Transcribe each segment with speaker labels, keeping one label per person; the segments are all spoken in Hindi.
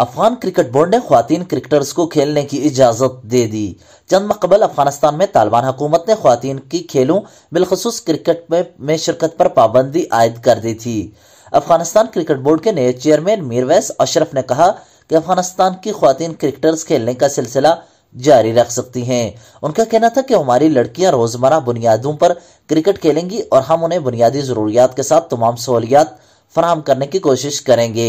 Speaker 1: अफगान क्रिकेट बोर्ड ने खुतिन क्रिकेटर्स को खेलने की इजाज़त दे दी चंद मकबल अफगानिस्तान में तालिबान हुकूमत ने खुतिन की खेलों बिलखसूस क्रिकेट में, में शिरकत पर पाबंदी आयद कर दी थी अफगानिस्तान क्रिकेट बोर्ड के नए चेयरमैन मीरवैस अशरफ ने कहा कि अफगानिस्तान की खुतिन क्रिकेटर्स खेलने का सिलसिला जारी रख सकती हैं उनका कहना था कि हमारी लड़कियां रोज़मर्रा बुनियादों पर क्रिकेट खेलेंगी और हम उन्हें बुनियादी ज़रूरियात के साथ तमाम सहूलियात फराहम करने की कोशिश करेंगे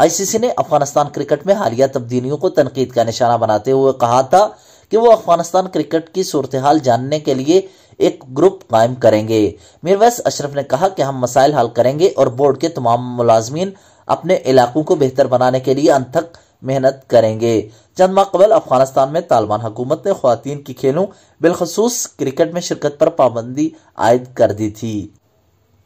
Speaker 1: आईसीसी ने अफगानिस्तान क्रिकेट में हालिया तब्दीलियों को तनकीद का निशाना बनाते हुए कहा था कि वो अफगानिस्तान क्रिकेट की सूरत हाल जानने के लिए एक ग्रुप कायम करेंगे मीरवैस अशरफ ने कहा कि हम मसाइल हल करेंगे और बोर्ड के तमाम मुलाजमीन अपने इलाकों को बेहतर बनाने के लिए अनथक मेहनत करेंगे चंद माह कबल अफगानिस्तान में तालिबान हुकूमत ने खुवान की खेलों बिलखसूस क्रिकेट में शिरकत पर पाबंदी आयद कर दी थी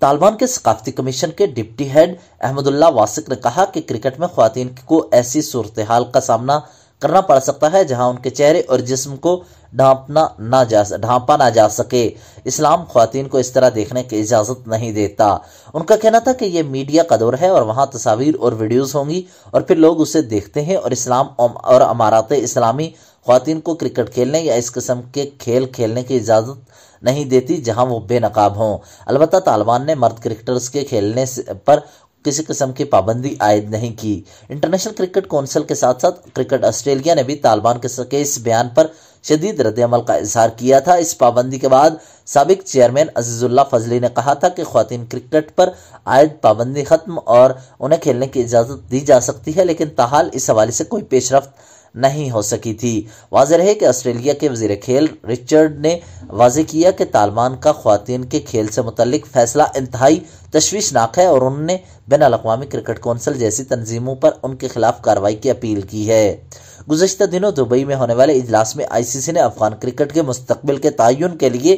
Speaker 1: तालिबान के सकाफती कमीशन के डिप्टी हेड अहमदुल्ला वासिक ने कहा कि क्रिकेट में खुवान को ऐसी सूरत हाल का सामना करना पड़ सकता है जहां उनके चेहरे और जिस्म को ढांपना ना जा ढांपा ना जा सके इस्लाम खातन को इस तरह देखने की इजाज़त नहीं देता उनका कहना था कि यह मीडिया का दौर है और वहाँ तस्वीर और वीडियोज़ होंगी और फिर लोग उसे देखते हैं और इस्लाम और अमारात इस्लामी खातन को क्रिकेट खेलने या इस किस्म के खेल खेलने की इजाज़त नहीं देती जहां वो बेनकाब हों अलबत्त तालिबान ने मर्द क्रिकेटर्स के खेलने पर किसी किस्म की पाबंदी आयद नहीं की इंटरनेशनल क्रिकेट काउंसिल के साथ साथ क्रिकेट ऑस्ट्रेलिया ने भी तालिबान के इस बयान पर शदीद रद्दमल का इजहार किया था इस पाबंदी के बाद सबक चेयरमैन अजीज़ुल्ला फजली ने कहा था कि खातन क्रिकेट पर आयद पाबंदी खत्म और उन्हें खेलने की इजाज़त दी जा सकती है लेकिन तहाल इस हवाले से कोई पेशरफ नहीं हो सकी थी वाज रहे कि ऑस्ट्रेलिया के वजीर खेल रिचर्ड ने वाज किया कि तालिबान का खातन के खेल से मुतलिक फैसला इंतहाई तशवीशनाक है और उन्होंने बैन अवी क्रिकेट कौंसिल जैसी तनजीमों पर उनके खिलाफ कार्रवाई की अपील की है गुजशत दिनों दुबई में होने वाले इजलास में आईसीसी ने अफगान क्रिकेट के मुस्तबिल के तयन के लिए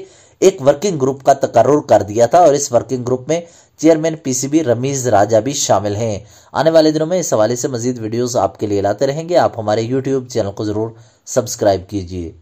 Speaker 1: एक वर्किंग ग्रुप का तकर्र कर दिया था और इस वर्किंग ग्रुप में चेयरमैन पीसीबी रमीज राजा भी शामिल हैं आने वाले दिनों में इस हवाले से मजीद वीडियोस आपके लिए लाते रहेंगे आप हमारे यूट्यूब चैनल को ज़रूर सब्सक्राइब कीजिए